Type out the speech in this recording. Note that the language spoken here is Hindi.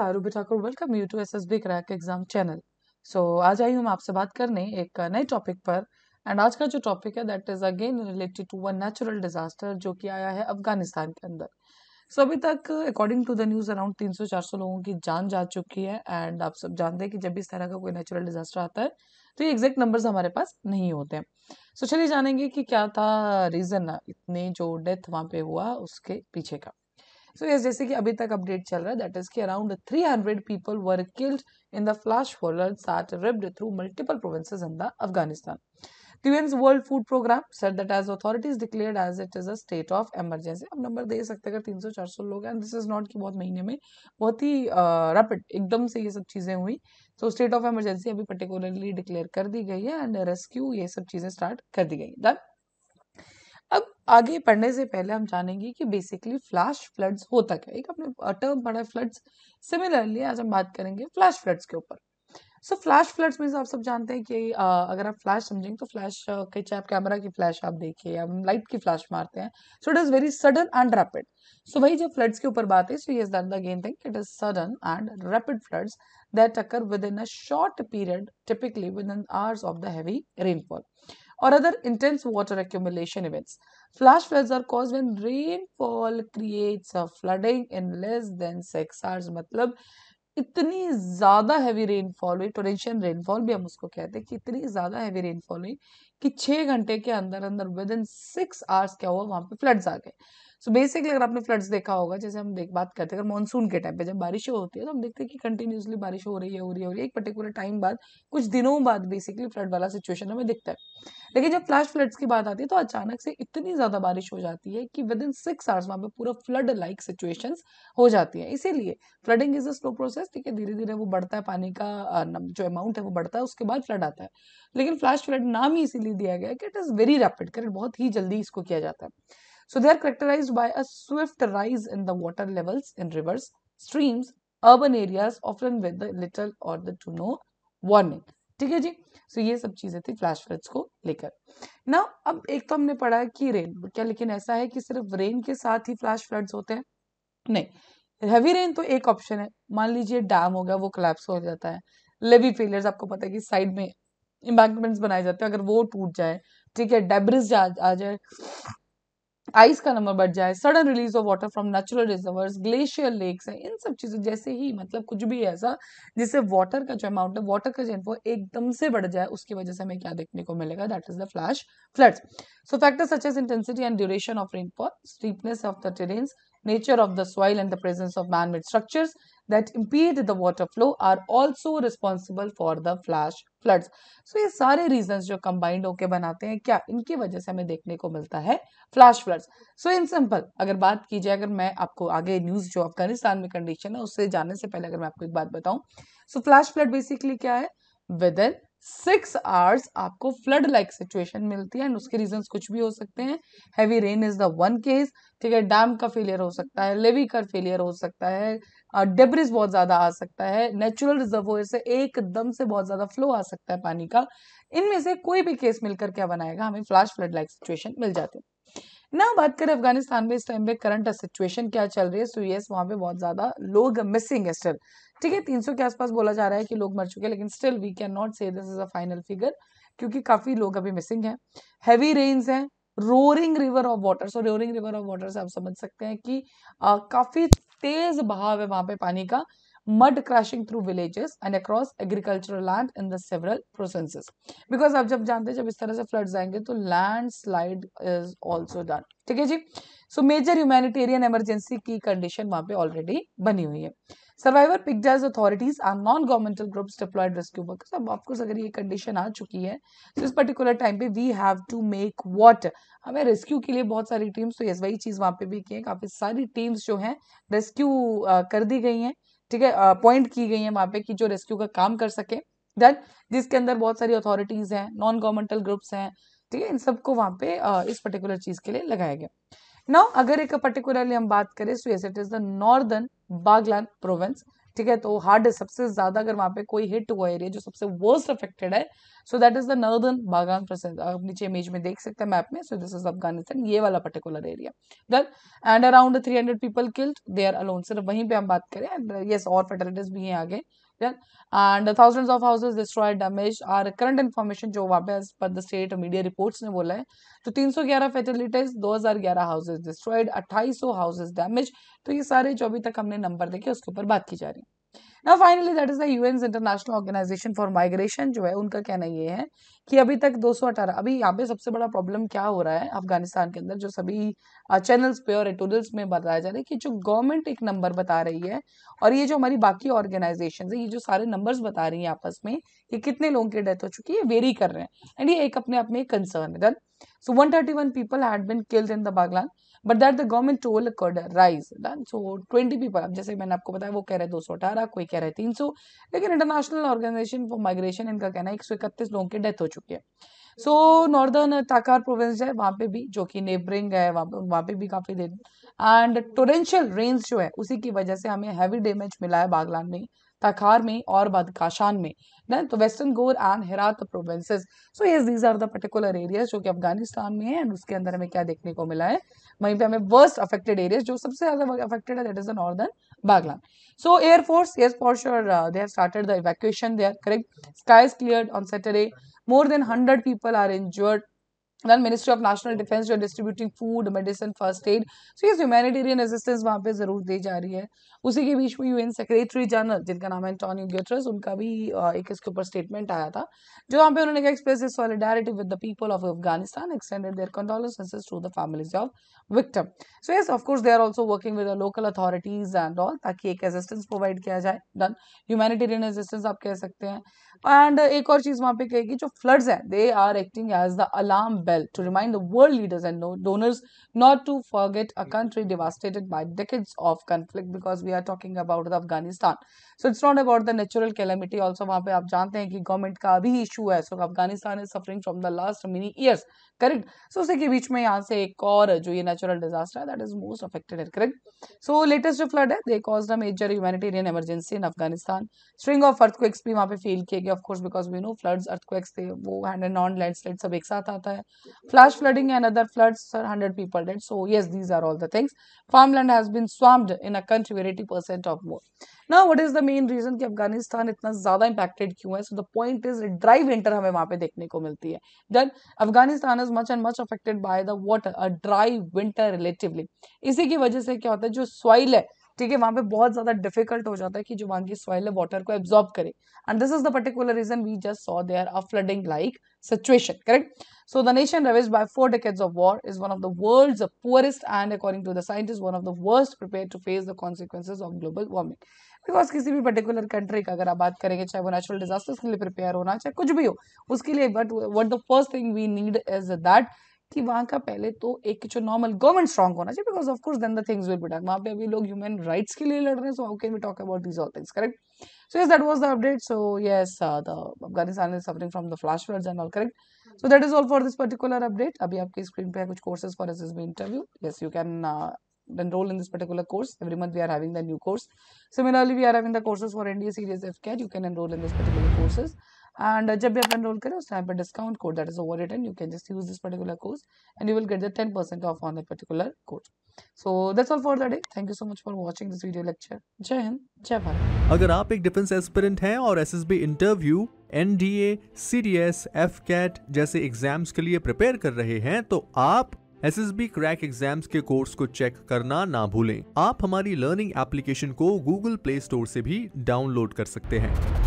आरूबी Thakur welcome you to crack exam channel so आज आई आपसे बात करने एक नए टॉपिक पर एंड आज का जो टॉपिक है that is again related to one natural disaster जो कि आया है अफगानिस्तान के अंदर सो अभी तक according to the news around चार सौ लोगों की जान जा चुकी है एंड आप सब जानते हैं कि जब भी इस तरह का कोई नेचुरल डिजास्टर आता है तो ये एग्जैक्ट नंबर्स हमारे पास नहीं होते हैं सो चलिए जानेंगे कि क्या था रीज़न इतने जो डेथ वहाँ पे हुआ उसके पीछे का सो so, yes, जैसे कि अभी तक अपडेट चल रहा है दैट इज कि around three hundred people were killed in the flash floods that ripped through multiple provinces in the Afghanistan The World Food Programme said that as authorities declare as it is a state of emergency आप अब नंबर दे सकते अगर चार सौ लोग हैं दिस इज नॉट कि बहुत महीने में बहुत ही रैपिड uh, एकदम से ये सब चीज़ें हुई सो स्टेट ऑफ एमरजेंसी अभी पर्टिकुलरली डिक्लेयर कर दी गई है एंड रेस्क्यू ये सब चीज़ें स्टार्ट कर दी गई डन अब आगे पढ़ने से पहले हम जानेंगे कि बेसिकली फ्लैश फ्लड्स होता क्या एक अपने टर्म पढ़ा है फ्लड्स सिमिलरली आज हम बात करेंगे फ्लैश फ्लड्स के ऊपर सो फ्लैश फ्लड्स में आप सब जानते हैं कि आ, अगर आप फ्लैश समझेंगे तो फ्लैश के चाहे आप कैमरा की फ्लैश आप देखिए या लाइट की फ्लैश मारते हैं so it is very sudden and rapid so वही जब फ्लड्स के ऊपर बात है सो ये that the main thing it is sudden and rapid floods that occur within a short period typically within hours of the heavy rainfall or other intense water accumulation events. Flash floods are caused when rainfall creates a flooding in less than 6 hours. matlab इतनी ज़्यादा हैवी रेनफॉल हुई टोरेंशियन रेनफॉल भी हम उसको कहते हैं कि इतनी ज़्यादा हैवी रेनफॉल हुई कि छः घंटे के अंदर अंदर विद इन सिक्स आवर्स क्या हुआ वहाँ पे फ्लड्स आ गए सो बेसिकली अगर आपने फ्लड्स देखा होगा जैसे हम देख बात करते हैं अगर मानसून के टाइम पे जब बारिश होती है तो हम देखते हैं कि कंटिन्यूसली बारिश हो रही है हो रही है हो रही है एक पर्टिकुलर टाइम बाद कुछ दिनों बाद बेसिकली फ्लड वाला सिचुएशन हमें दिखता है लेकिन जब फ्लैश फ्लड्स की बात आती है तो अचानक से इतनी ज़्यादा बारिश हो जाती है कि विद इन सिक्स आवर्स वहाँ पर पूरा फ्लड लाइक सिचुएशन हो जाती है इसीलिए flooding is a slow process ठीक है धीरे धीरे वो बढ़ता है पानी का जो अमाउंट है वो बढ़ता है उसके बाद फ्लड आता है लेकिन फ्लैश फ्लड नाम ही इसीलिए इसलिए दिया गया है कि it is very rapid correct बहुत ही जल्दी इसको किया जाता है so they are characterize by a swift rise in the water levels in rivers streams urban areas of run with little or the to no warning ठीक है जी सो so, ये सब चीजें थी फ्लैश फ्लड्स को लेकर ना अब एक तो हमने पढ़ा है कि रेन क्या लेकिन ऐसा है कि सिर्फ रेन के साथ ही फ्लैश फ्लड्स होते हैं नहीं हैवी रेन तो एक ऑप्शन है मान लीजिए डैम हो गया वो कलेप्स हो जाता है लेवी फेलियर्स आपको पता है कि साइड में इम्बैंकमेंट्स बनाए जाते हैं अगर वो टूट जाए ठीक है डेब्रिज आ जाए आइस का नंबर बढ़ जाए sudden release of water from natural reservoirs glacier lakes है इन सब चीज़ों जैसे ही मतलब कुछ भी ऐसा जिससे वाटर का जो अमाउंट है वाटर का जो इन्फो एकदम से बढ़ जाए उसकी वजह से हमें क्या देखने को मिलेगा that is the flash floods so factor such as intensity and duration of rainfall steepness of the terrains nature of the soil and the presence of man made structures that impede the water flow are also responsible for the flash floods. So ये सारे reasons जो combined होके बनाते हैं क्या इनकी वजह से हमें देखने को मिलता है flash floods. So in simple अगर बात की जाए अगर मैं आपको आगे news जो अफगानिस्तान में condition है उससे जानने से पहले अगर मैं आपको एक बात बताऊं so flash flood basically क्या है विद सिक्स आवर्स आपको फ्लड लाइक सिचुएशन मिलती है एंड उसके रीजन कुछ भी हो सकते हैं heavy rain is the one case ठीक है डैम का फेलियर हो सकता है लेवी का फेलियर हो सकता है डेब्रिज बहुत ज़्यादा आ सकता है नेचुरल रिजर्वोयर से एकदम से बहुत ज़्यादा फ्लो आ सकता है पानी का इनमें से कोई भी केस मिलकर क्या बनाएगा हमें फ्लैश फ्लड लाइक सिचुएशन मिल जाती है ना बात करें अफगानिस्तान में इस टाइम पे करंट सिचुएशन क्या चल रही है सो यस वहां पे बहुत ज़्यादा लोग मिसिंग है स्टिल ठीक है 300 के आसपास बोला जा रहा है कि लोग मर चुके हैं लेकिन still we can not say this is a final figure क्योंकि काफ़ी लोग अभी मिसिंग है हैवी रेन्स हैं roaring river of water so roaring river of water से आप समझ सकते हैं कि आ, काफी तेज बहाव है वहां पे पानी का mud crashing through villages and across agricultural land in the several processes because आप जब जानते हैं जब इस तरह से फ्लड्स आएंगे तो landslide is also done ठीक है जी सो मेजर ह्यूमैनिटेरियन इमरजेंसी की कंडीशन वहां पे ऑलरेडी बनी हुई है survivor picked as authorities are non governmental groups deployed rescue workers अब ऑफकोर्स अगर ये कंडीशन आ चुकी है तो इस पर्टिकुलर टाइम पे we have to make what हमें रेस्क्यू के लिए बहुत सारी टीम्स तो यस वही चीज़ वहाँ पे भी की है काफ़ी सारी टीम्स जो हैं रेस्क्यू कर दी गई हैं ठीक है अपॉइंट की गई है वहाँ पे कि जो रेस्क्यू का काम कर सके देन जिसके अंदर बहुत सारी अथॉरिटीज़ हैं नॉन गवर्नमेंटल ग्रुप्स हैं ठीक है इन सबको वहाँ पे इस पर्टिकुलर चीज़ के लिए लगाया गया नाउ अगर एक पर्टिकुलरली हम बात करें so yes it is the northern Baghlan province ठीक है तो हार्ड सबसे ज्यादा अगर वहां पे कोई हिट हुआ एरिया जो सबसे वर्स्ट अफेक्टेड है so that is the northern Baghlan province आप नीचे इमेज में देख सकते हैं मैप में सो दिस इज अफगानिस्तान ये वाला particular area then and around three hundred people killed they are alone सिर्फ वहीं पे हम बात करें एंड यस और फेटेलिटीज भी हैं आगे and thousands of houses destroy damage are current information जो वापस पर द स्टेट मीडिया रिपोर्ट्स ने बोला है तो 311 fatalities 2011 houses destroyed 2800 houses damage तो ये सारे जो अभी तक हमने नंबर देखे उसके ऊपर बात की जा रही है ना finally that is the UN International Organization for Migration जो है उनका कहना ये है कि अभी तक 218 अभी यहाँ पे सबसे बड़ा प्रॉब्लम क्या हो रहा है अफगानिस्तान के अंदर जो सभी चैनल्स पे और एटोरियल्स में बताया जा रहा है कि जो गवर्नमेंट एक नंबर बता रही है और ये जो हमारी बाकी ऑर्गेनाइजेशन है ये जो सारे नंबर्स बता रही हैं आपस में कि कितने लोगों की डेथ हो चुकी है वेरी कर रहे हैं एंड ये एक अपने आप में कंसर्न है so one thirty one people had been killed in the Baghlan but that the government toll could rise done so twenty people अब जैसे मैंने आपको बताया वो कह रहे हैं दो सौ अठारह कोई कह रहे हैं तीन सौ लेकिन इंटरनेशनल ऑर्गेनाइजेशन फॉर माइग्रेशन इनका कहना है एक सौ इकतीस लोगों की डेथ हो चुकी है सो नॉर्दर्न ताकार प्रोविंस है वहाँ पे भी जो कि नेबरिंग है वहाँ पे वहाँ पे भी काफ़ी एंड टोरेंशियल रेन्स जो है उसी की वजह से हमें हैवी डेमेज मिला है बागलान में तखार में और बदकाशान में ना तो वेस्टर्न गोर एंड हिरात प्रोविंसेस सो ये these are the particular areas जो कि अफगानिस्तान में है एंड उसके अंदर हमें क्या देखने को मिला है वहीं पे हमें वर्स्ट अफेक्टेड एरियाज जो सबसे ज्यादा अफेक्टेड है that is the northern Baghlan so air force yes for sure they have started the evacuation they are correct sky is cleared on Saturday more than hundred people are injured then ministry of national defence जो distributing food medicine first aid so ये ह्यूमैनिटेरियन असिस्टेंस वहाँ पे ज़रूर दी जा रही है उसी के बीच में यूएन सेक्रेटरी जनरल जिनका नाम है एंटोनियो गेटरस उनका भी एक इसके ऊपर स्टेटमेंट आया था जो वहाँ पे उन्होंने express is solidarity with the people of Afghanistan extended their condolences to the families of victim so yes of course they are also working with local authorities and all ताकि एक असिस्टेंस प्रोवाइड किया जाए डन ह्यूमैनिटेरियन असिस्टेंस आप कह सकते हैं एंड एक और चीज़ वहां पे कहेगी जो फ्लड्स है they are acting as the alarm bell to remind the world leaders and donors not to forget a country devastated by of of because we are talking about the Afghanistan so it's not about the natural calamity also वहां पे आप जानते हैं कि गवर्नमेंट का अभी इशू है so Afghanistan is suffering from the last many years correct so उसी के बीच में यहाँ से एक और जो ये नेचुरल डिजास्टर है दैट इज मोस्ट अफेक्टेड है करेक्ट सो लेटेस्ट जो फ्लड है they cause the major humanitarian emergency in Afghanistan string of earth भी वहाँ पे फील किए क्योंकि of course because we know floods earthquakes थे वो एंड एंड नॉन लैंडस्लाइड सब एक साथ आता है flash flooding and other floods sir hundred people dead so yes these are all the things farm land has been swamped in a country where eighty percent of more ना what is the main reason कि अफगानिस्तान इतना ज्यादा इंपैक्टेड क्यों है so the point is dry winter हमें वहां पे देखने को मिलती है then Afghanistan is much and much affected by the water dry winter relatively इसी की वजह से क्या होता है जो सॉइल है ठीक है वहां पे बहुत ज्यादा डिफिकल्ट हो जाता है कि जो वहां की सॉइल है वाटर को एब्जॉर्ब करे and this is the particular reason we just saw they are a flooding like situation correct so the nation ravaged by four decades of war is one of the world poorest and according to the scientist one of the worst prepare to face the consequence of global warming because किसी भी पर्टिकुलर कंट्री का अगर आप बात करेंगे चाहे वो नेचुरल डिजास्टर्स के लिए प्रिपेयर होना चाहे कुछ भी हो उसके लिए but what the first thing we need is that कि वहाँ का पहले तो एक जो नॉर्मल गवर्नमेंट स्ट्रॉन्ग होना चाहिए because of course then the things will be done वहाँ पे अभी लोग ह्यूमन राइट्स के लिए लड़ रहे हैं so how can we talk about these all things correct so yes that was the update so yes the Afghanistan is suffering from the flash floods and all correct so that is all for this particular update अभी आपकी स्क्रीन पे है कुछ courses for S S B interview yes you can enroll in this particular course. Every month we are having the new course. Similarly, we are having the courses for NDA series FCAT. You can enroll in this particular courses. And uh, जब भी आप एनरोल करें उस टाइम पर discount code that is over is you can just use this particular course and you will get the ten percent off on that particular course so that's all for the day thank you so much for watching this video lecture जय हिंद जय भारत अगर आप एक डिफेंस एस्पिरेंट हैं और SSB interview N D D A C S F CAT जैसे एग्जाम्स के लिए प्रिपेयर कर रहे हैं तो आप S S B crack exams के कोर्स को चेक करना ना भूलें आप हमारी लर्निंग एप्लीकेशन को गूगल प्ले स्टोर से भी डाउनलोड कर सकते हैं